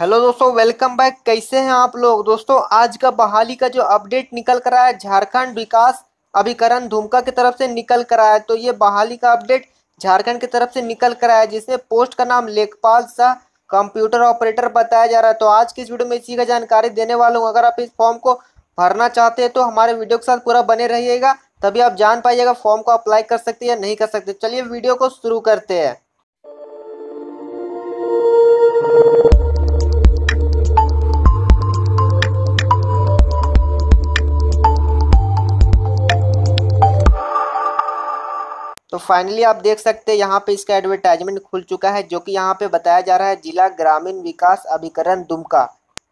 hello दोस्तों welcome back कैसे हैं आप लोग दोस्तों आज का बहाली का जो अपडेट निकल कर आया है झारखंड विकास अभिकरण धुमका की तरफ से निकल कर आया है तो ये बहाली का अपडेट झारखंड की तरफ से निकल कर आया है जिसमें पोस्ट का नाम लेखपाल शाह कंप्यूटर ऑपरेटर बताया जा रहा है तो आज की इस वीडियो में इसी का जानकारी देने वाला हूँ अगर आप इस फॉर्म को भरना चाहते हैं तो हमारे वीडियो के साथ पूरा बने रहिएगा तभी आप जान पाइएगा फॉर्म को अप्लाई कर सकते हैं या नहीं कर सकते चलिए वीडियो को शुरू करते हैं तो फाइनली आप देख सकते हैं यहाँ पे इसका एडवर्टाइजमेंट खुल चुका है जो कि यहाँ पे बताया जा रहा है जिला ग्रामीण विकास अभिकरण दुमका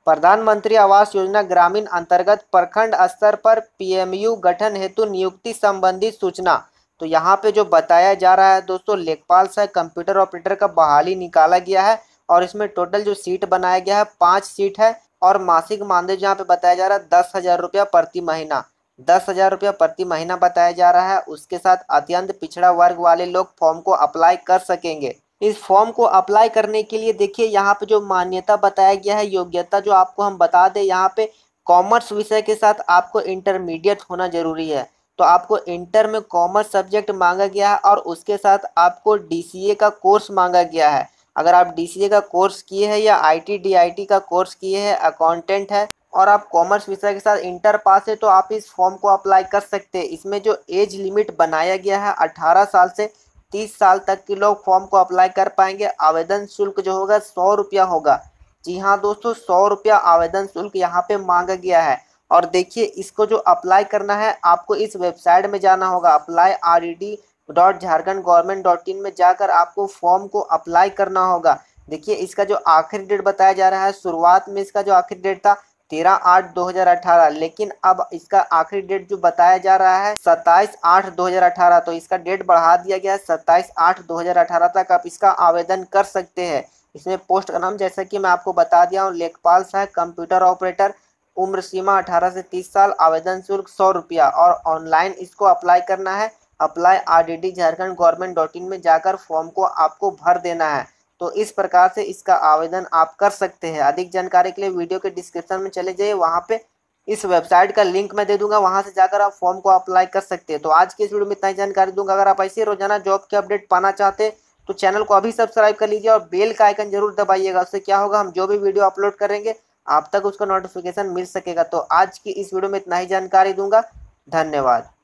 प्रधानमंत्री आवास योजना ग्रामीण अंतर्गत प्रखंड स्तर पर पीएमयू गठन हेतु नियुक्ति संबंधी सूचना तो यहाँ पे जो बताया जा रहा है दोस्तों लेखपाल सह कंप्यूटर ऑपरेटर का बहाली निकाला गया है और इसमें टोटल जो सीट बनाया गया है पाँच सीट है और मासिक मानदेय जहाँ पे बताया जा रहा है दस हजार रुपया प्रति महीना दस हजार रुपया प्रति महीना बताया जा रहा है उसके साथ अत्यंत पिछड़ा वर्ग वाले लोग फॉर्म को अप्लाई कर सकेंगे इस फॉर्म को अप्लाई करने के लिए देखिए यहाँ पे जो मान्यता बताया गया है योग्यता जो आपको हम बता दें यहाँ पे कॉमर्स विषय के साथ आपको इंटरमीडिएट होना जरूरी है तो आपको इंटर में कॉमर्स सब्जेक्ट मांगा गया है और उसके साथ आपको डी का कोर्स मांगा गया है अगर आप डी का कोर्स किए हैं या आई टी का कोर्स किए हैं अकाउंटेंट है और आप कॉमर्स विषय के साथ इंटर पास है तो आप इस फॉर्म को अप्लाई कर सकते हैं इसमें जो एज लिमिट बनाया गया है 18 साल से 30 साल तक के लोग फॉर्म को अप्लाई कर पाएंगे आवेदन शुल्क जो होगा सौ रुपया होगा जी हाँ दोस्तों सौ रुपया आवेदन शुल्क यहाँ पे मांगा गया है और देखिए इसको जो अप्लाई करना है आपको इस वेबसाइट में जाना होगा apply R E D dot Jharkhand government dot in में जाकर आपको फॉर्म को अप्लाई करना होगा देखिए इसका जो आखिरी डेट बताया जा रहा है शुरुआत में इसका जो आखिरी डेट था तेरह आठ दो हजार अठारह लेकिन अब इसका आखिरी डेट जो बताया जा रहा है सत्ताईस आठ दो हजार अठारह तो इसका डेट बढ़ा दिया गया है सत्ताईस आठ दो हजार अठारह तक आप इसका आवेदन कर सकते हैं इसमें पोस्ट का नाम जैसा कि मैं आपको बता दिया हूँ लेखपाल साहब कंप्यूटर ऑपरेटर उम्र सीमा अठारह से तीस साल आवेदन शुल्क सौ रुपया और ऑनलाइन इसको अप्लाई करना है apply R D D Jharkhand government dot in में जाकर फॉर्म को आपको भर देना है तो इस प्रकार से इसका आवेदन आप कर सकते हैं अधिक जानकारी के लिए वीडियो के डिस्क्रिप्शन में चले जाइए वहाँ पे इस वेबसाइट का लिंक मैं दे दूंगा वहां से जाकर आप फॉर्म को अप्लाई कर सकते हैं तो आज की इस वीडियो में इतना ही जानकारी दूंगा अगर आप ऐसे रोजाना जॉब के अपडेट पाना चाहते हैं तो चैनल को अभी सब्सक्राइब कर लीजिए और बेल का आइकन जरूर दबाइएगा उससे क्या होगा हम जो भी वीडियो अपलोड करेंगे आप तक उसका नोटिफिकेशन मिल सकेगा तो आज की इस वीडियो में इतना ही जानकारी दूंगा धन्यवाद